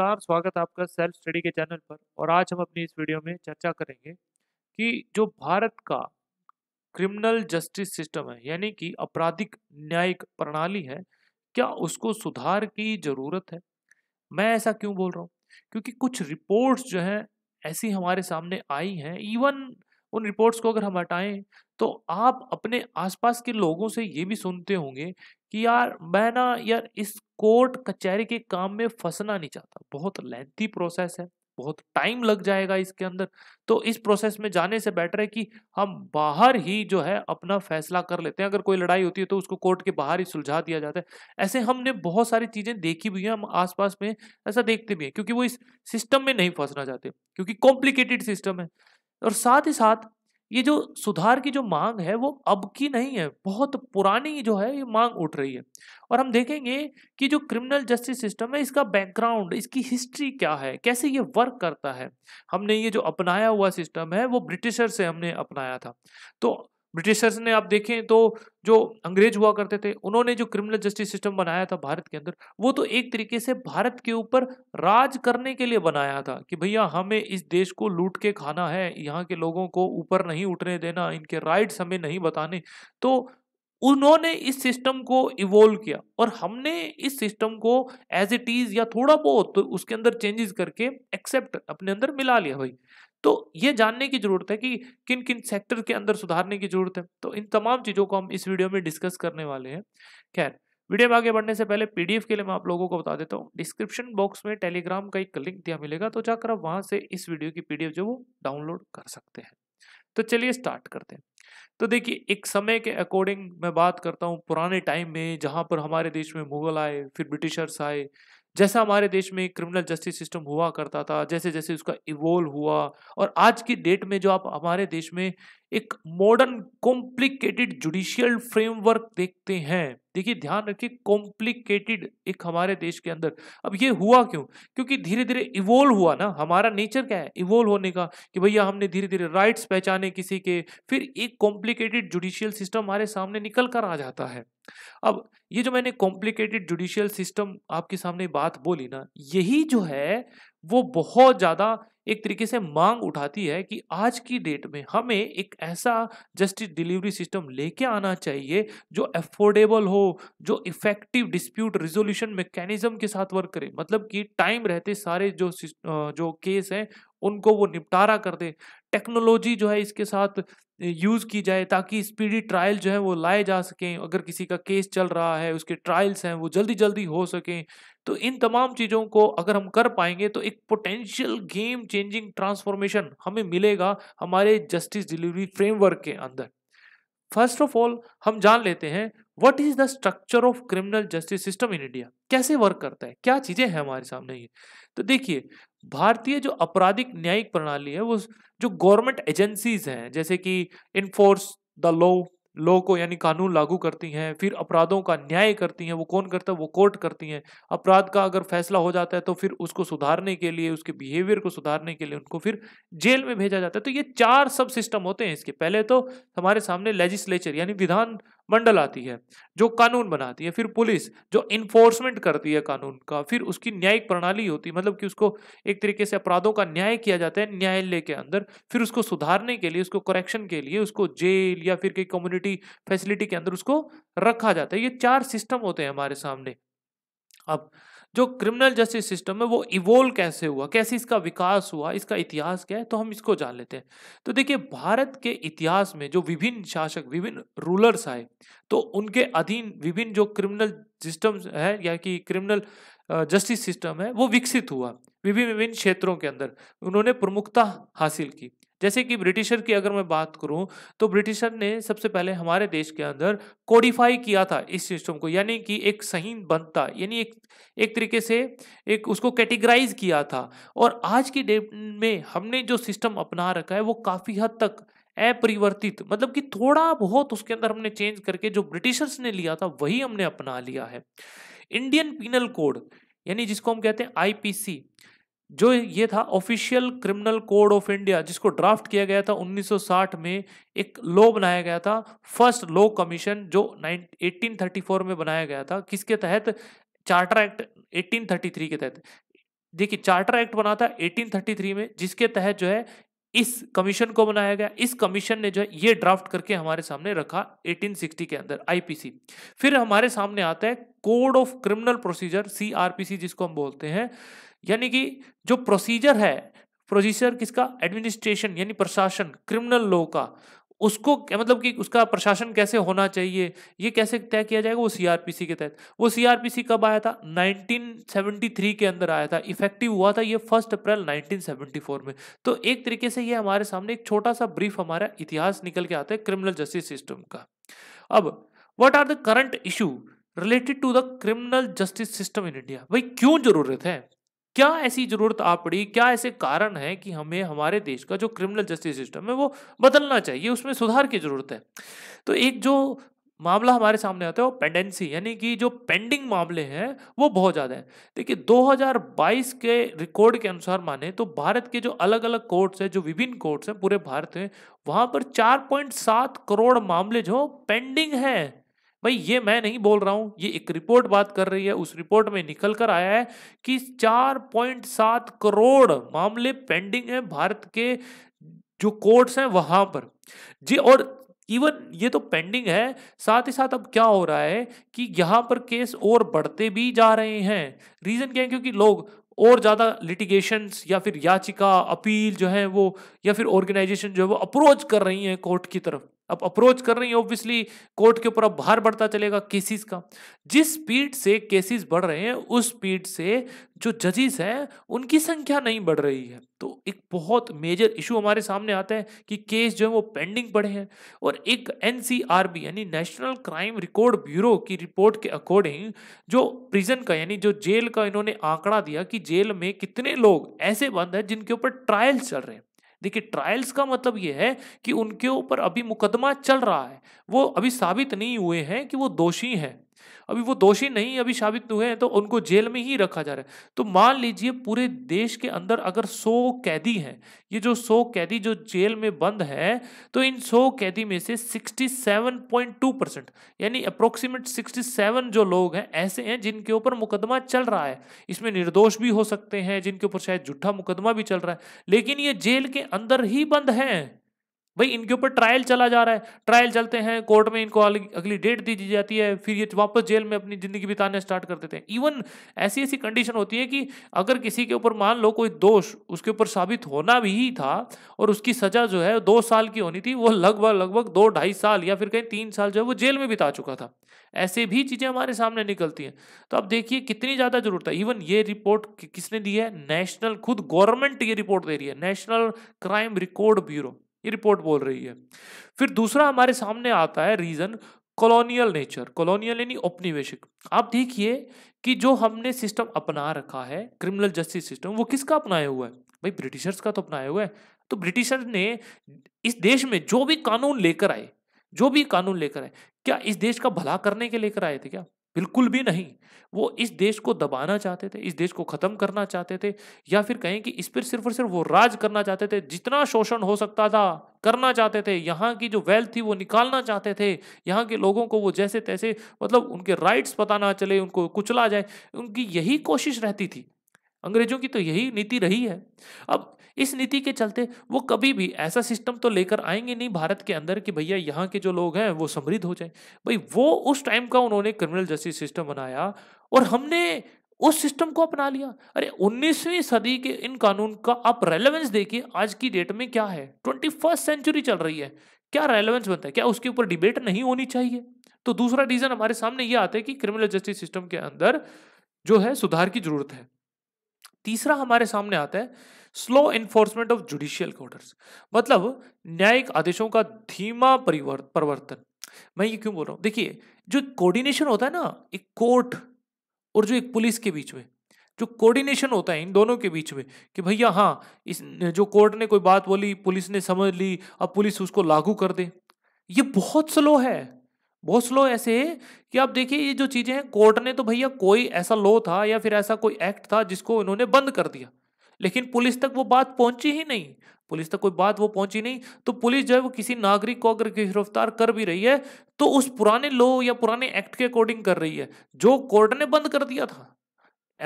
नमस्कार स्वागत है आपका सेल्फ स्टडी के चैनल पर और आज हम अपनी इस वीडियो में चर्चा करेंगे कि जो भारत का क्रिमिनल जस्टिस सिस्टम है यानी कि आपराधिक न्यायिक प्रणाली है क्या उसको सुधार की ज़रूरत है मैं ऐसा क्यों बोल रहा हूँ क्योंकि कुछ रिपोर्ट्स जो हैं ऐसी हमारे सामने आई हैं इवन उन रिपोर्ट्स को अगर हम हटाएं तो आप अपने आसपास के लोगों से ये भी सुनते होंगे कि यार मैं ना यार इस कोर्ट कचहरी के काम में फंसना नहीं चाहता बहुत लेंथी प्रोसेस है बहुत टाइम लग जाएगा इसके अंदर तो इस प्रोसेस में जाने से बेटर है कि हम बाहर ही जो है अपना फैसला कर लेते हैं अगर कोई लड़ाई होती है तो उसको कोर्ट के बाहर ही सुलझा दिया जाता है ऐसे हमने बहुत सारी चीज़ें देखी भी हैं हम आसपास में ऐसा देखते भी हैं क्योंकि वो इस सिस्टम में नहीं फंसना चाहते क्योंकि कॉम्प्लिकेटेड सिस्टम है और साथ ही साथ ये जो सुधार की जो मांग है वो अब की नहीं है बहुत पुरानी जो है ये मांग उठ रही है और हम देखेंगे कि जो क्रिमिनल जस्टिस सिस्टम है इसका बैकग्राउंड इसकी हिस्ट्री क्या है कैसे ये वर्क करता है हमने ये जो अपनाया हुआ सिस्टम है वो ब्रिटिशर से हमने अपनाया था तो ब्रिटिशर्स ने आप देखें तो जो अंग्रेज हुआ करते थे उन्होंने जो क्रिमिनल जस्टिस सिस्टम बनाया था भारत के अंदर वो तो एक तरीके से भारत के ऊपर राज करने के लिए बनाया था कि भैया हमें इस देश को लूट के खाना है यहाँ के लोगों को ऊपर नहीं उठने देना इनके राइट्स हमें नहीं बताने तो उन्होंने इस सिस्टम को इवोल्व किया और हमने इस सिस्टम को एज इट इज या थोड़ा बहुत तो उसके अंदर चेंजेस करके एक्सेप्ट अपने अंदर मिला लिया भाई तो ये जानने की ज़रूरत है कि किन किन सेक्टर के अंदर सुधारने की ज़रूरत है तो इन तमाम चीज़ों को हम इस वीडियो में डिस्कस करने वाले हैं खैर वीडियो में आगे बढ़ने से पहले पीडीएफ के लिए मैं आप लोगों को बता देता हूँ डिस्क्रिप्शन बॉक्स में टेलीग्राम का एक लिंक दिया मिलेगा तो जाकर आप वहाँ से इस वीडियो की पीडीएफ जो वो डाउनलोड कर सकते हैं तो चलिए स्टार्ट करते हैं तो देखिए एक समय के अकॉर्डिंग मैं बात करता हूँ पुराने टाइम में जहाँ पर हमारे देश में मुगल आए फिर ब्रिटिशर्स आए जैसा हमारे देश में क्रिमिनल जस्टिस सिस्टम हुआ करता था जैसे जैसे उसका इवोल्व हुआ और आज की डेट में जो आप हमारे देश में एक मॉडर्न कॉम्प्लिकेटेड जुडिशियल फ्रेमवर्क देखते हैं देखिए ध्यान रखिए कॉम्प्लिकेटेड एक हमारे देश के अंदर अब ये हुआ क्यों क्योंकि धीरे धीरे इवोल्व हुआ ना हमारा नेचर क्या है इवोल्व होने का कि भैया हमने धीरे धीरे राइट्स पहचाने किसी के फिर एक कॉम्प्लिकेटेड जुडिशियल सिस्टम हमारे सामने निकल कर आ जाता है अब ये जो मैंने कॉम्प्लिकेटेड जुडिशियल सिस्टम आपके सामने बात बोली ना यही जो है वो बहुत ज़्यादा एक तरीके से मांग उठाती है कि आज की डेट में हमें एक ऐसा जस्टिस डिलीवरी सिस्टम लेके आना चाहिए जो एफोर्डेबल हो जो इफेक्टिव डिस्प्यूट रिजोल्यूशन मैकेनिज्म के साथ वर्क करे मतलब कि टाइम रहते सारे जो जो केस हैं उनको वो निपटारा कर दे टेक्नोलॉजी जो है इसके साथ यूज़ की जाए ताकि स्पीडी ट्रायल जो है वो लाए जा सकें अगर किसी का केस चल रहा है उसके ट्रायल्स हैं वो जल्दी जल्दी हो सकें तो इन तमाम चीज़ों को अगर हम कर पाएंगे तो एक पोटेंशियल गेम चेंजिंग ट्रांसफॉर्मेशन हमें मिलेगा हमारे जस्टिस डिलीवरी फ्रेमवर्क के अंदर फर्स्ट ऑफ ऑल हम जान लेते हैं what is the structure of criminal justice system in India कैसे वर्क करता है क्या चीज़ें हैं हमारे सामने ये तो देखिए भारतीय जो आपराधिक न्यायिक प्रणाली है वो जो गवर्नमेंट एजेंसीज हैं जैसे कि इन्फोर्स द लॉ लॉ को यानी कानून लागू करती हैं फिर अपराधों का न्याय करती हैं वो कौन करता है वो कोर्ट करती हैं अपराध का अगर फैसला हो जाता है तो फिर उसको सुधारने के लिए उसके बिहेवियर को सुधारने के लिए उनको फिर जेल में भेजा जाता है तो ये चार सब सिस्टम होते हैं इसके पहले तो हमारे सामने लेजिस्लेचर यानी विधान मंडल आती है जो कानून बनाती है फिर पुलिस जो इन्फोर्समेंट करती है कानून का फिर उसकी न्यायिक प्रणाली होती है मतलब कि उसको एक तरीके से अपराधों का न्याय किया जाता है न्यायालय के अंदर फिर उसको सुधारने के लिए उसको करेक्शन के लिए उसको जेल या फिर कई कम्युनिटी फैसिलिटी के अंदर उसको रखा जाता है ये चार सिस्टम होते हैं हमारे सामने अब जो क्रिमिनल जस्टिस सिस्टम है वो इवोल्व कैसे हुआ कैसे इसका विकास हुआ इसका इतिहास क्या है तो हम इसको जान लेते हैं तो देखिए भारत के इतिहास में जो विभिन्न शासक विभिन्न रूलर्स आए तो उनके अधीन विभिन्न जो क्रिमिनल सिस्टम है या कि क्रिमिनल जस्टिस सिस्टम है वो विकसित हुआ विभिन्न विभिन्न क्षेत्रों के अंदर उन्होंने प्रमुखता हासिल की जैसे कि ब्रिटिशर की अगर मैं बात करूं तो ब्रिटिशर ने सबसे पहले हमारे देश के अंदर कोडिफाई किया था इस सिस्टम को यानी कि एक सही बनता यानी एक एक तरीके से एक उसको कैटेगराइज किया था और आज की डेट में हमने जो सिस्टम अपना रखा है वो काफ़ी हद तक अपरिवर्तित मतलब कि थोड़ा बहुत उसके अंदर हमने चेंज करके जो ब्रिटिशर्स ने लिया था वही हमने अपना लिया है इंडियन पिनल कोड यानी जिसको हम कहते हैं आईपीसी जो ये था official criminal code of India जिसको ड्राफ्ट किया गया था 1960 में एक लॉ बनाया गया था फर्स्ट लॉ कमीशन जो 1834 में बनाया गया था किसके तहत चार्टर एक्ट 1833 के तहत देखिए चार्टर एक्ट बना था 1833 में जिसके तहत जो है इस कमीशन को बनाया गया इस कमीशन ने जो है ये ड्राफ्ट करके हमारे सामने रखा 1860 के अंदर आईपीसी फिर हमारे सामने आता है code of criminal procedure CrPC जिसको हम बोलते हैं यानी कि जो प्रोसीजर है प्रोसीजर किसका एडमिनिस्ट्रेशन यानी प्रशासन क्रिमिनल लॉ का उसको मतलब कि उसका प्रशासन कैसे होना चाहिए ये कैसे तय किया जाएगा वो सीआरपीसी के तहत वो सीआरपीसी कब आया था 1973 के अंदर आया था इफेक्टिव हुआ था ये फर्स्ट अप्रैल 1974 में तो एक तरीके से ये हमारे सामने एक छोटा सा ब्रीफ हमारा इतिहास निकल के आता है क्रिमिनल जस्टिस सिस्टम का अब what are the current issue related to the criminal justice system in India भाई क्यों जरूरत है क्या ऐसी जरूरत आ पड़ी क्या ऐसे कारण है कि हमें हमारे देश का जो क्रिमिनल जस्टिस सिस्टम है वो बदलना चाहिए उसमें सुधार की जरूरत है तो एक जो मामला हमारे सामने आता है वो पेंडेंसी यानी कि जो पेंडिंग मामले हैं वो बहुत ज़्यादा हैं देखिए 2022 के रिकॉर्ड के अनुसार माने तो भारत के जो अलग अलग कोर्ट्स हैं जो विभिन्न कोर्ट्स हैं पूरे भारत में वहाँ पर 4.7 करोड़ मामले जो पेंडिंग हैं भाई ये मैं नहीं बोल रहा हूं ये एक रिपोर्ट बात कर रही है उस रिपोर्ट में निकल कर आया है कि 4.7 करोड़ मामले पेंडिंग है भारत के जो कोर्ट्स हैं वहां पर जी और इवन ये तो पेंडिंग है साथ ही साथ अब क्या हो रहा है कि यहाँ पर केस और बढ़ते भी जा रहे हैं रीज़न क्या है क्योंकि लोग और ज़्यादा लिटिगेशन या फिर याचिका अपील जो है वो या फिर ऑर्गेनाइजेशन जो है वो अप्रोच कर रही हैं कोर्ट की तरफ अब अप्रोच कर रही है ऑब्वियसली कोर्ट के ऊपर अब भार बढ़ता चलेगा केसेस का जिस स्पीड से केसेस बढ़ रहे हैं उस स्पीड से जो जजेस हैं उनकी संख्या नहीं बढ़ रही है तो एक बहुत मेजर इशू हमारे सामने आता है कि केस जो है वो पेंडिंग पड़े हैं और एक एन यानी नेशनल क्राइम रिकॉर्ड ब्यूरो की रिपोर्ट के अकॉर्डिंग जो प्रिजन का यानी जो जेल का इन्होंने आंकड़ा दिया कि जेल में कितने लोग ऐसे बंद हैं जिनके ऊपर ट्रायल्स चल रहे हैं देखिए ट्रायल्स का मतलब ये है कि उनके ऊपर अभी मुकदमा चल रहा है वो अभी साबित नहीं हुए हैं कि वो दोषी हैं अभी वो दोषी नहीं अभी साबित हुए हैं तो उनको जेल में ही रखा जा रहा है तो मान लीजिए पूरे देश के अंदर अगर सौ कैदी हैं ये जो सौ कैदी जो जेल में बंद है तो इन सौ कैदी में से sixty seven point two percent यानी अप्रोक्सीमेट सिक्सटी सेवन जो लोग हैं ऐसे हैं जिनके ऊपर मुकदमा चल रहा है इसमें निर्दोष भी हो सकते हैं जिनके ऊपर शायद झूठा मुकदमा भी चल रहा है लेकिन ये जेल के अंदर ही बंद हैं भाई इनके ऊपर ट्रायल चला जा रहा है ट्रायल चलते हैं कोर्ट में इनको अगली डेट दी जाती है फिर ये वापस जेल में अपनी ज़िंदगी बिताने स्टार्ट कर देते हैं इवन ऐसी ऐसी कंडीशन होती है कि अगर किसी के ऊपर मान लो कोई दोष उसके ऊपर साबित होना भी ही था और उसकी सज़ा जो है दो साल की होनी थी वो लगभग लगभग दो ढाई साल या फिर कहीं तीन साल जो है वो जेल में बिता चुका था ऐसे भी चीज़ें हमारे सामने निकलती हैं तो आप देखिए कितनी ज़्यादा ज़रूरत है इवन ये रिपोर्ट किसने दी है नेशनल खुद गवर्नमेंट ये रिपोर्ट दे रही है नेशनल क्राइम रिकॉर्ड ब्यूरो ये रिपोर्ट बोल रही है फिर दूसरा हमारे सामने आता है रीजन कॉलोनियल नेचर कॉलोनियल यानी औपनिवेशिक आप देखिए कि जो हमने सिस्टम अपना रखा है क्रिमिनल जस्टिस सिस्टम वो किसका अपनाया हुआ है भाई ब्रिटिशर्स का तो अपनाया हुआ है तो ब्रिटिशर्स ने इस देश में जो भी कानून लेकर आए जो भी कानून लेकर आए क्या इस देश का भला करने के लेकर आए थे क्या बिल्कुल भी नहीं वो इस देश को दबाना चाहते थे इस देश को ख़त्म करना चाहते थे या फिर कहें कि इस पर सिर्फ और सिर्फ वो राज करना चाहते थे जितना शोषण हो सकता था करना चाहते थे यहाँ की जो वेल्थ थी वो निकालना चाहते थे यहाँ के लोगों को वो जैसे तैसे मतलब उनके राइट्स पता ना चले उनको कुचला जाए उनकी यही कोशिश रहती थी अंग्रेजों की तो यही नीति रही है अब इस नीति के चलते वो कभी भी ऐसा सिस्टम तो लेकर आएंगे नहीं भारत के अंदर कि भैया यहाँ के जो लोग हैं वो समृद्ध हो जाए भाई वो उस टाइम का उन्होंने क्रिमिनल जस्टिस सिस्टम बनाया और हमने उस सिस्टम को अपना लिया अरे 19वीं सदी के इन कानून का आप रेलेवेंस देखिए आज की डेट में क्या है ट्वेंटी फर्स्ट सेंचुरी चल रही है क्या रेलेवेंस बनता है क्या उसके ऊपर डिबेट नहीं होनी चाहिए तो दूसरा रीजन हमारे सामने ये आता है कि क्रिमिनल जस्टिस सिस्टम के अंदर जो है सुधार की जरूरत है तीसरा हमारे सामने आता है slow enforcement of judicial orders मतलब न्यायिक आदेशों का धीमा परिवर्तन मैं ये क्यों बोल रहा हूँ देखिए जो कोऑर्डिनेशन होता है ना एक कोर्ट और जो एक पुलिस के बीच में जो कोऑर्डिनेशन होता है इन दोनों के बीच में कि भैया हाँ इस जो कोर्ट ने कोई बात बोली पुलिस ने समझ ली अब पुलिस उसको लागू कर दे ये बहुत स्लो है बहुत स्लो ऐसे है कि आप देखिए ये जो चीज़ें हैं कोर्ट ने तो भैया कोई ऐसा लॉ था या फिर ऐसा कोई एक्ट था जिसको इन्होंने बंद कर दिया लेकिन पुलिस तक वो बात पहुंची ही नहीं पुलिस तक कोई बात वो पहुंची नहीं तो पुलिस जो है वो किसी नागरिक को अगर गिरफ्तार कर भी रही है तो उस पुराने लॉ या पुराने एक्ट के अकॉर्डिंग कर रही है जो कोर्ट ने बंद कर दिया था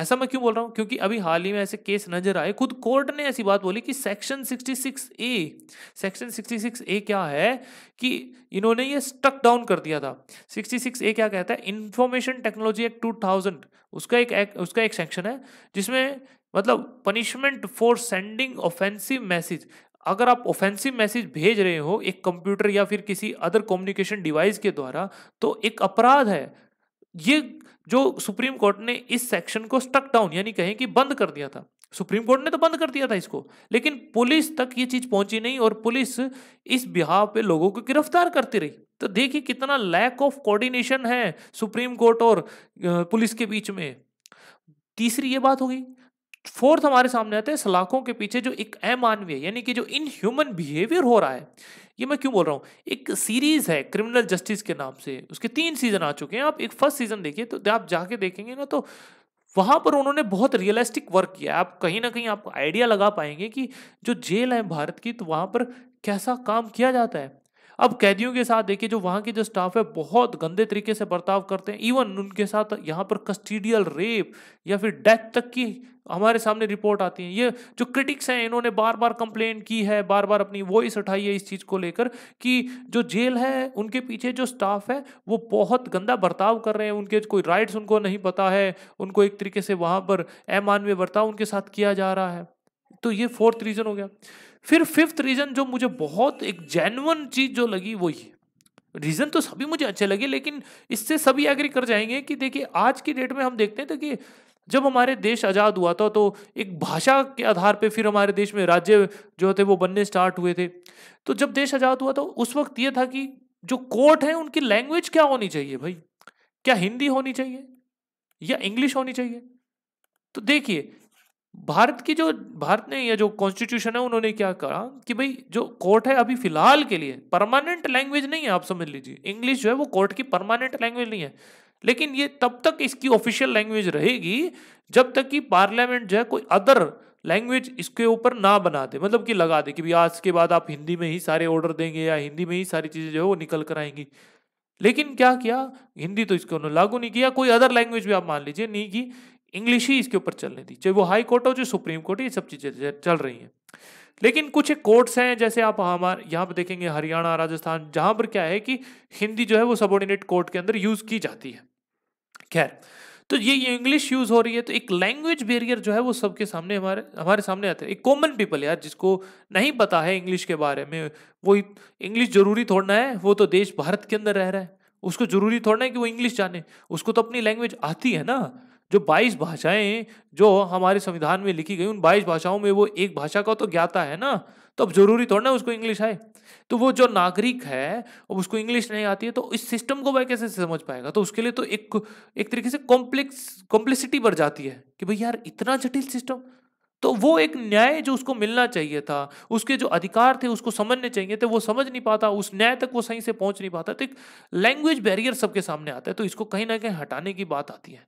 ऐसा मैं क्यों बोल रहा हूं क्योंकि अभी हाल ही में ऐसे केस नजर आए खुद कोर्ट ने ऐसी बात बोली कि सेक्शन 66 ए सेक्शन 66 ए क्या है कि इन्होंने ये स्टक डाउन कर दिया था 66 ए क्या कहता है इंफॉर्मेशन टेक्नोलॉजी एक्ट 2000 उसका एक, एक उसका एक सेक्शन है जिसमें मतलब punishment for sending offensive message अगर आप ऑफेंसिव मैसेज भेज रहे हो एक कंप्यूटर या फिर किसी अदर कम्युनिकेशन डिवाइस के द्वारा तो एक अपराध है ये जो सुप्रीम कोर्ट ने इस सेक्शन को स्टक डाउन यानी कहें कि बंद कर दिया था सुप्रीम कोर्ट ने तो बंद कर दिया था इसको लेकिन पुलिस तक ये चीज पहुंची नहीं और पुलिस इस बिहार पे लोगों को गिरफ्तार करती रही तो देखिए कितना लैक ऑफ कोऑर्डिनेशन है सुप्रीम कोर्ट और पुलिस के बीच में तीसरी ये बात होगी फोर्थ हमारे सामने आते हैं सलाखों के पीछे जो एक अमानवीय यानी कि जो इनह्यूमन बिहेवियर हो रहा है ये मैं क्यों बोल रहा हूँ एक सीरीज है क्रिमिनल जस्टिस के नाम से उसके तीन सीजन आ चुके हैं आप एक फर्स्ट सीजन देखिए तो आप जाके देखेंगे ना तो वहाँ पर उन्होंने बहुत रियलिस्टिक वर्क किया है आप कहीं ना कहीं आप आइडिया लगा पाएंगे कि जो जेल है भारत की तो वहाँ पर कैसा काम किया जाता है अब कैदियों के साथ देखिए जो वहाँ के जो स्टाफ है बहुत गंदे तरीके से बर्ताव करते हैं इवन उनके साथ यहाँ पर कस्टीडियल रेप या फिर डेथ तक की हमारे सामने रिपोर्ट आती है ये जो क्रिटिक्स हैं इन्होंने बार बार कंप्लेन की है बार बार अपनी वॉइस उठाई है इस चीज़ को लेकर कि जो जेल है उनके पीछे जो स्टाफ है वो बहुत गंदा बर्ताव कर रहे हैं उनके कोई राइट्स उनको नहीं पता है उनको एक तरीके से वहाँ पर अमानवीय बर्ताव उनके साथ किया जा रहा है तो ये फोर्थ रीज़न हो गया फिर फिफ्थ रीज़न जो मुझे बहुत एक जेनुअन चीज़ जो लगी वो ये रीज़न तो सभी मुझे अच्छे लगे लेकिन इससे सभी एग्री कर जाएंगे कि देखिए आज की डेट में हम देखते हैं तो कि जब हमारे देश आज़ाद हुआ था तो एक भाषा के आधार पे फिर हमारे देश में राज्य जो थे वो बनने स्टार्ट हुए थे तो जब देश आज़ाद हुआ तो उस वक्त ये था कि जो कोर्ट है उनकी लैंग्वेज क्या होनी चाहिए भाई क्या हिंदी होनी चाहिए या इंग्लिश होनी चाहिए तो देखिए भारत की जो भारत ने या जो कॉन्स्टिट्यूशन है उन्होंने क्या कहा कि भाई जो कोर्ट है अभी फिलहाल के लिए परमानेंट लैंग्वेज नहीं है आप समझ लीजिए इंग्लिश जो है वो कोर्ट की परमानेंट लैंग्वेज नहीं है लेकिन ये तब तक इसकी ऑफिशियल लैंग्वेज रहेगी जब तक कि पार्लियामेंट जो है कोई अदर लैंग्वेज इसके ऊपर ना बना दे मतलब कि लगा दे कि भाई आज के बाद आप हिंदी में ही सारे ऑर्डर देंगे या हिंदी में ही सारी चीज़ें जो है वो निकल कर आएंगी लेकिन क्या किया हिंदी तो इसको उन्होंने लागू नहीं किया कोई अदर लैंग्वेज भी आप मान लीजिए नहीं की इंग्लिश ही इसके ऊपर चलने दी चाहे वो हाई कोर्ट हो चाहे सुप्रीम कोर्ट ये सब चीज़ें चल रही हैं लेकिन कुछ कोर्ट्स हैं जैसे आप हमारे यहाँ पर देखेंगे हरियाणा राजस्थान जहाँ पर क्या है कि हिंदी जो है वो सबॉर्डिनेट कोर्ट के अंदर यूज़ की जाती है खैर तो ये इंग्लिश यूज़ हो रही है तो एक लैंग्वेज बैरियर जो है वो सबके सामने हमारे हमारे सामने आते हैं एक कॉमन पीपल यार जिसको नहीं पता है इंग्लिश के बारे में वो इंग्लिश ज़रूरी थोड़ना है वो तो देश भारत के अंदर रह रहा है उसको ज़रूरी थोड़ना है कि वो इंग्लिश जाने उसको तो अपनी लैंग्वेज आती है ना जो 22 भाषाएं जो हमारे संविधान में लिखी गई उन 22 भाषाओं में वो एक भाषा का तो ज्ञाता है ना तो अब जरूरी थोड़ा ना उसको इंग्लिश आए तो वो जो नागरिक है अब उसको इंग्लिश नहीं आती है तो इस सिस्टम को वह कैसे समझ पाएगा तो उसके लिए तो एक एक तरीके से कॉम्प्लेक्स कॉम्प्लेसिटी बढ़ जाती है कि भाई यार इतना जटिल सिस्टम तो वो एक न्याय जो उसको मिलना चाहिए था उसके जो अधिकार थे उसको समझने चाहिए थे वो समझ नहीं पाता उस न्याय तक वो सही से पहुंच नहीं पाता तो एक लैंग्वेज बैरियर सबके सामने आता है तो इसको कहीं ना कहीं हटाने की बात आती है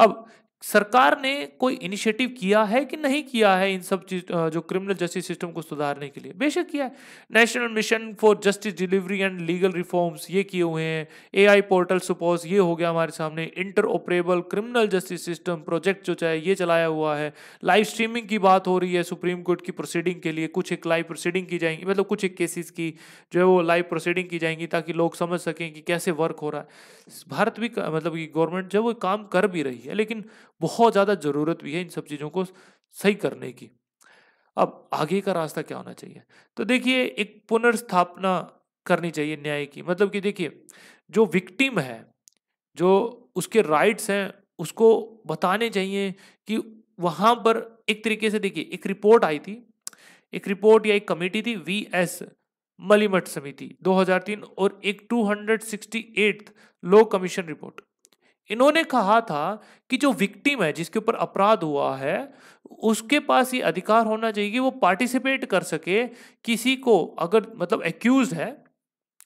अब सरकार ने कोई इनिशिएटिव किया है कि नहीं किया है इन सब चीज जो क्रिमिनल जस्टिस सिस्टम को सुधारने के लिए बेशक किया है national mission for justice delivery and legal reforms ये किए हुए हैं एआई पोर्टल सपोज ये हो गया हमारे सामने interoperable criminal justice system project जो चाहे ये चलाया हुआ है लाइव स्ट्रीमिंग की बात हो रही है सुप्रीम कोर्ट की प्रोसीडिंग के लिए कुछ एक लाइव प्रोसीडिंग की जाएंगी मतलब कुछ एक केसेस की जो है वो लाइव प्रोसीडिंग की जाएंगी ताकि लोग समझ सकें कि कैसे वर्क हो रहा है भारत भी मतलब गवर्नमेंट जो वो काम कर भी रही है लेकिन बहुत ज़्यादा ज़रूरत भी है इन सब चीज़ों को सही करने की अब आगे का रास्ता क्या होना चाहिए तो देखिए एक पुनर्स्थापना करनी चाहिए न्याय की मतलब कि देखिए जो विक्टिम है जो उसके राइट्स हैं उसको बताने चाहिए कि वहाँ पर एक तरीके से देखिए एक रिपोर्ट आई थी एक रिपोर्ट या एक कमेटी थी वी एस मलिमठ समिति 2003 और एक 268 लो कमीशन रिपोर्ट इन्होंने कहा था कि जो विक्टिम है जिसके ऊपर अपराध हुआ है उसके पास ये अधिकार होना चाहिए कि वो पार्टिसिपेट कर सके किसी को अगर मतलब एक्यूज है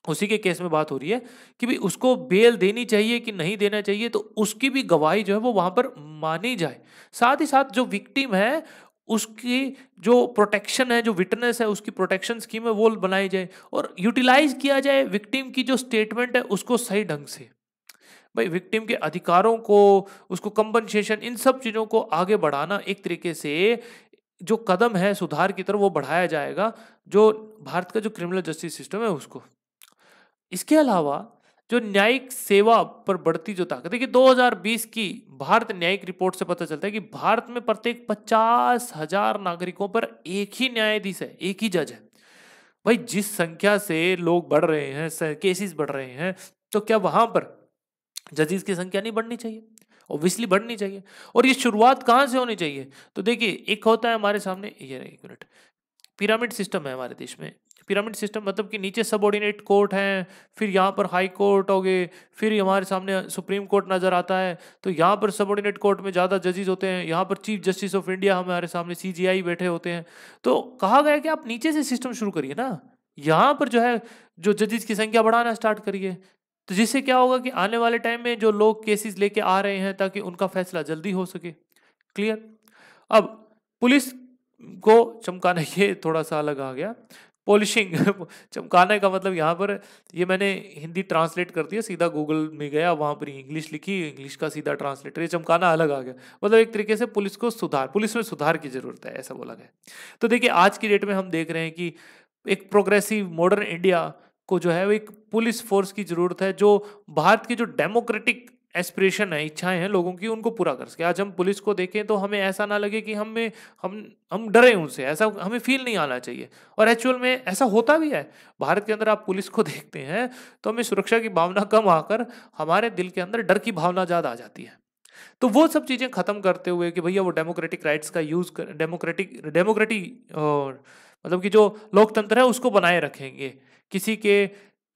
उसी के केस में बात हो रही है कि भाई उसको बेल देनी चाहिए कि नहीं देना चाहिए तो उसकी भी गवाही जो है वो वहाँ पर मानी जाए साथ ही साथ जो विक्टिम है उसकी जो प्रोटेक्शन है जो विटनेस है उसकी प्रोटेक्शन स्कीम है वो बनाई जाए और यूटिलाइज किया जाए विक्टिम की जो स्टेटमेंट है उसको सही ढंग से भाई विक्टिम के अधिकारों को उसको कंपनसेशन इन सब चीज़ों को आगे बढ़ाना एक तरीके से जो कदम है सुधार की तरफ वो बढ़ाया जाएगा जो भारत का जो क्रिमिनल जस्टिस सिस्टम है उसको इसके अलावा जो न्यायिक सेवा पर बढ़ती जो ताकत देखिए 2020 की भारत न्यायिक रिपोर्ट से पता चलता है कि भारत में प्रत्येक पचास हजार नागरिकों पर एक ही न्यायाधीश है एक ही जज है भाई जिस संख्या से लोग बढ़ रहे हैं केसेस बढ़ रहे हैं तो क्या वहां पर जजेस की संख्या नहीं बढ़नी चाहिए ओबियसली बढ़नी चाहिए और ये शुरुआत कहाँ से होनी चाहिए तो देखिए एक होता है हमारे सामने ये एक मिनट पिरामिड सिस्टम है हमारे देश में पिरामिड सिस्टम मतलब कि नीचे सबऑर्डिनेट कोर्ट हैं फिर यहाँ पर हाई कोर्ट हो गए फिर हमारे सामने सुप्रीम कोर्ट नज़र आता है तो यहाँ पर सबऑर्डिनेट कोर्ट में ज़्यादा जजेज होते हैं यहाँ पर चीफ जस्टिस ऑफ इंडिया हमारे सामने सी बैठे होते हैं तो कहा गया कि आप नीचे से सिस्टम शुरू करिए ना यहाँ पर जो है जो जजेज की संख्या बढ़ाना स्टार्ट करिए तो जिससे क्या होगा कि आने वाले टाइम में जो लोग केसेस लेके आ रहे हैं ताकि उनका फैसला जल्दी हो सके क्लियर अब पुलिस को चमकाना ये थोड़ा सा अलग आ गया पॉलिशिंग चमकाने का मतलब यहाँ पर ये मैंने हिंदी ट्रांसलेट कर दिया सीधा गूगल में गया वहाँ पर इंग्लिश लिखी इंग्लिश का सीधा ट्रांसलेटर ये चमकाना अलग आ गया मतलब एक तरीके से पुलिस को सुधार पुलिस में सुधार की ज़रूरत है ऐसा बोला गया तो देखिए आज की डेट में हम देख रहे हैं कि एक प्रोग्रेसिव मॉडर्न इंडिया को जो है वो एक पुलिस फोर्स की ज़रूरत है जो भारत की जो डेमोक्रेटिक एस्पिरेशन है इच्छाएं हैं लोगों की उनको पूरा कर सके आज हम पुलिस को देखें तो हमें ऐसा ना लगे कि हमें हम हम डरे उनसे ऐसा हमें फील नहीं आना चाहिए और एक्चुअल में ऐसा होता भी है भारत के अंदर आप पुलिस को देखते हैं तो हमें सुरक्षा की भावना कम आकर हमारे दिल के अंदर डर की भावना ज़्यादा आ जाती है तो वो सब चीज़ें ख़त्म करते हुए कि भैया वो डेमोक्रेटिक राइट्स का यूज़ कर डेमोक्रेटिक डेमोक्रेटिक मतलब कि जो लोकतंत्र है उसको बनाए रखेंगे किसी के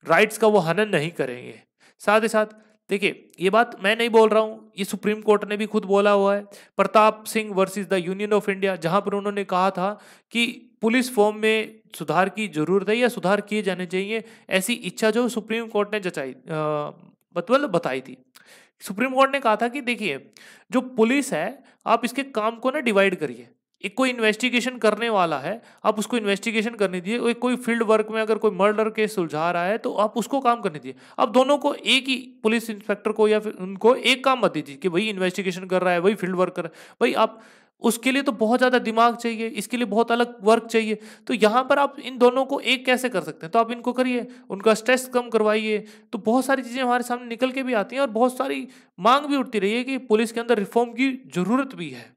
राइट्स का वो हनन नहीं करेंगे साथ ही साथ देखिए ये बात मैं नहीं बोल रहा हूँ ये सुप्रीम कोर्ट ने भी खुद बोला हुआ है Pratap Singh versus the union of India जहाँ पर उन्होंने कहा था कि पुलिस फॉर्म में सुधार की जरूरत है या सुधार किए जाने चाहिए ऐसी इच्छा जो सुप्रीम कोर्ट ने जचाई मतलब बताई थी सुप्रीम कोर्ट ने कहा था कि देखिए जो पुलिस है आप इसके काम को ना डिवाइड करिए एक कोई इन्वेस्टिगेशन करने वाला है आप उसको इन्वेस्टिगेशन करने दिए एक कोई फील्ड वर्क में अगर कोई मर्डर केस सुलझा रहा है तो आप उसको काम करने दिए आप दोनों को एक ही पुलिस इंस्पेक्टर को या फिर उनको एक काम मत दीजिए कि भाई इन्वेस्टिगेशन कर रहा है वही फील्ड वर्क कर रहा है भाई आप उसके लिए तो बहुत ज़्यादा दिमाग चाहिए इसके लिए बहुत अलग वर्क चाहिए तो यहाँ पर आप इन दोनों को एक कैसे कर सकते हैं तो आप इनको करिए उनका स्ट्रेस कम करवाइए तो बहुत सारी चीज़ें हमारे सामने निकल के भी आती हैं और बहुत सारी मांग भी उठती रही है कि पुलिस के अंदर रिफॉर्म की ज़रूरत भी है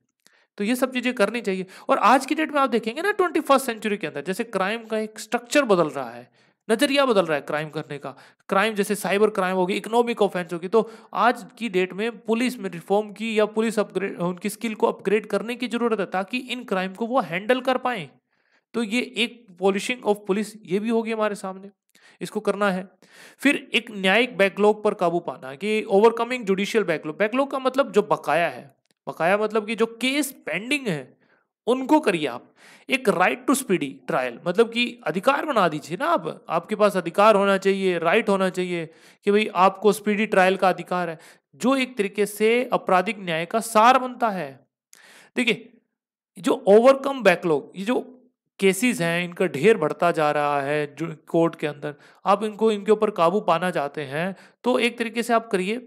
तो ये सब चीज़ें करनी चाहिए और आज की डेट में आप देखेंगे ना ट्वेंटी फर्स्ट सेंचुरी के अंदर जैसे क्राइम का एक स्ट्रक्चर बदल रहा है नज़रिया बदल रहा है क्राइम करने का क्राइम जैसे साइबर क्राइम होगी इकोनॉमिक ऑफेंस होगी तो आज की डेट में पुलिस में रिफॉर्म की या पुलिस अपग्रेड उनकी स्किल को अपग्रेड करने की ज़रूरत है ताकि इन क्राइम को वो हैंडल कर पाए तो ये एक पॉलिशिंग ऑफ पुलिस ये भी होगी हमारे सामने इसको करना है फिर एक न्यायिक बैकलॉग पर काबू पाना कि ओवरकमिंग जुडिशियल बैकलॉग बैकलॉग का मतलब जो बकाया है बकाया मतलब कि जो केस पेंडिंग है उनको करिए आप एक राइट टू स्पीडी ट्रायल मतलब कि अधिकार बना दीजिए ना आप आपके पास अधिकार होना चाहिए राइट होना चाहिए कि भाई आपको स्पीडी ट्रायल का अधिकार है जो एक तरीके से आपराधिक न्याय का सार बनता है देखिए जो ओवरकम बैकलॉग ये जो केसेस हैं इनका ढेर बढ़ता जा रहा है जो कोर्ट के अंदर आप इनको इनके ऊपर काबू पाना चाहते हैं तो एक तरीके से आप करिए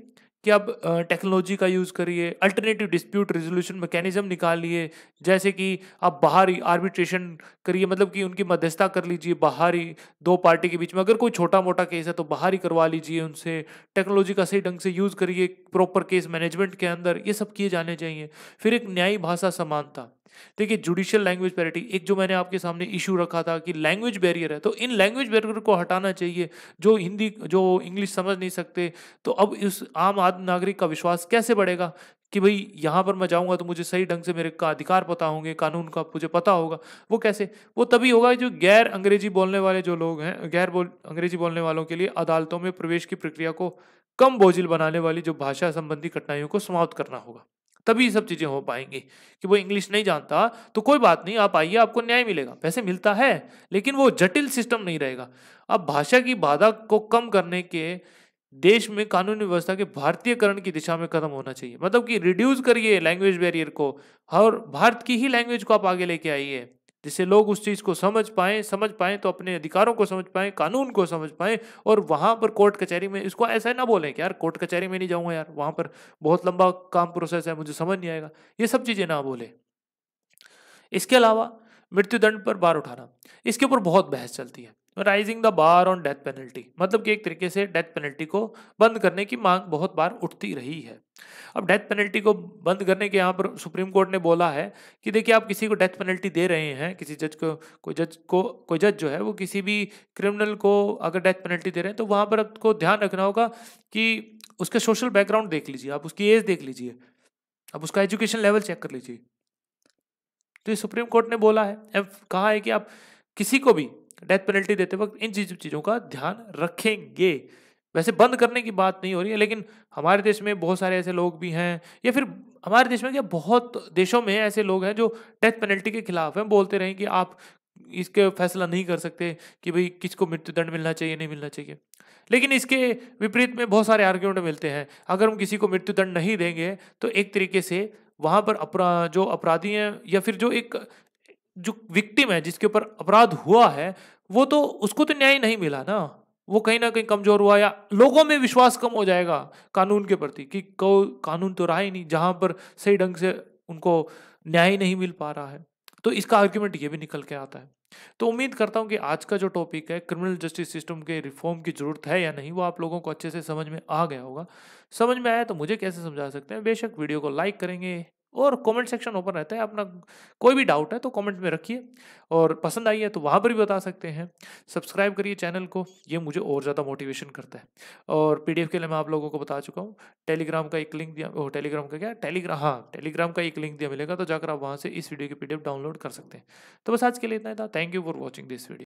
कि आप टेक्नोलॉजी का यूज़ करिए अल्टरनेटिव डिस्प्यूट रेजोल्यूशन मैकेनिज्म निकालिए जैसे कि आप बाहरी आर्बिट्रेशन करिए मतलब कि उनकी मध्यस्थता कर लीजिए बाहर ही दो पार्टी के बीच में अगर कोई छोटा मोटा केस है तो बाहर ही करवा लीजिए उनसे टेक्नोलॉजी का सही ढंग से यूज़ करिए प्रॉपर केस मैनेजमेंट के अंदर ये सब किए जाने चाहिए फिर एक न्यायी भाषा समानता देखिए जुडिशियल लैंग्वेज पैरिटी एक जो मैंने आपके सामने इशू रखा था कि लैंग्वेज बैरियर है तो इन लैंग्वेज बैरियर को हटाना चाहिए जो हिंदी जो इंग्लिश समझ नहीं सकते तो अब इस आम आदमी नागरिक का विश्वास कैसे बढ़ेगा कि भाई यहाँ पर मैं जाऊँगा तो मुझे सही ढंग से मेरे का अधिकार पता होंगे कानून का मुझे पता होगा वो कैसे वो तभी होगा जो गैर अंग्रेजी बोलने वाले जो लोग हैं गैर बोल अंग्रेजी बोलने वालों के लिए अदालतों में प्रवेश की प्रक्रिया को कम बोझिल बनाने वाली जो भाषा संबंधी कठिनाइयों को समाप्त करना होगा तभी ये सब चीज़ें हो पाएंगी कि वो इंग्लिश नहीं जानता तो कोई बात नहीं आप आइए आपको न्याय मिलेगा पैसे मिलता है लेकिन वो जटिल सिस्टम नहीं रहेगा अब भाषा की बाधा को कम करने के देश में कानून व्यवस्था के भारतीयकरण की दिशा में कदम होना चाहिए मतलब कि रिड्यूस करिए लैंग्वेज बैरियर को और भारत की ही लैंग्वेज को आप आगे लेके आइए जिससे लोग उस चीज़ को समझ पाएँ समझ पाएँ तो अपने अधिकारों को समझ पाएँ कानून को समझ पाएँ और वहाँ पर कोर्ट कचहरी में इसको ऐसा ना बोलें कि यार कोर्ट कचहरी में नहीं जाऊँगा यार वहाँ पर बहुत लंबा काम प्रोसेस है मुझे समझ नहीं आएगा ये सब चीज़ें ना बोले इसके अलावा मृत्युदंड पर बार उठाना इसके ऊपर बहुत बहस चलती है raising the bar on death penalty मतलब कि एक तरीके से डेथ पेनल्टी को बंद करने की मांग बहुत बार उठती रही है अब डेथ पेनल्टी को बंद करने के यहाँ पर सुप्रीम कोर्ट ने बोला है कि देखिए आप किसी को डेथ पेनल्टी दे रहे हैं किसी जज को कोई जज को कोई जज जो है वो किसी भी क्रिमिनल को अगर डेथ पेनल्टी दे रहे हैं तो वहाँ पर आपको ध्यान रखना होगा कि उसका सोशल बैकग्राउंड देख लीजिए आप उसकी एज देख लीजिए आप उसका एजुकेशन लेवल चेक कर लीजिए तो ये सुप्रीम कोर्ट ने बोला है कहा है कि आप किसी को भी डेथ पेनल्टी देते वक्त इन चीज चीज़ों का ध्यान रखेंगे वैसे बंद करने की बात नहीं हो रही है लेकिन हमारे देश में बहुत सारे ऐसे लोग भी हैं या फिर हमारे देश में क्या बहुत देशों में ऐसे लोग हैं जो डेथ पेनल्टी के खिलाफ हैं बोलते रहें कि आप इसके फैसला नहीं कर सकते कि भाई किसको मृत्युदंड मिलना चाहिए नहीं मिलना चाहिए लेकिन इसके विपरीत में बहुत सारे आर्ग्यूमेंट मिलते हैं अगर हम किसी को मृत्युदंड नहीं देंगे तो एक तरीके से वहाँ पर अपरा जो अपराधी हैं या फिर जो एक जो विक्टिम है जिसके ऊपर अपराध हुआ है वो तो उसको तो न्याय नहीं मिला ना वो कहीं ना कहीं कमजोर हुआ या लोगों में विश्वास कम हो जाएगा कानून के प्रति कि को कानून तो रहा ही नहीं जहां पर सही ढंग से उनको न्याय नहीं मिल पा रहा है तो इसका आर्ग्यूमेंट ये भी निकल के आता है तो उम्मीद करता हूँ कि आज का जो टॉपिक है क्रिमिनल जस्टिस सिस्टम के रिफॉर्म की ज़रूरत है या नहीं वो आप लोगों को अच्छे से समझ में आ गया होगा समझ में आया तो मुझे कैसे समझा सकते हैं बेशक वीडियो को लाइक करेंगे और कमेंट सेक्शन ओपन रहता है अपना कोई भी डाउट है तो कमेंट में रखिए और पसंद आई है तो वहाँ पर भी बता सकते हैं सब्सक्राइब करिए चैनल को ये मुझे और ज़्यादा मोटिवेशन करता है और पीडीएफ के लिए मैं आप लोगों को बता चुका हूँ टेलीग्राम का एक लिंक दिया ओ टेलीग्राम का क्या टेलीग्राम हाँ टेलीग्राम का एक लिंक दिया मिलेगा तो जाकर आप वहाँ से इस वीडियो की पी डाउनलोड कर सकते हैं तो बस आज के लिए इतना ही था thank you for watching this video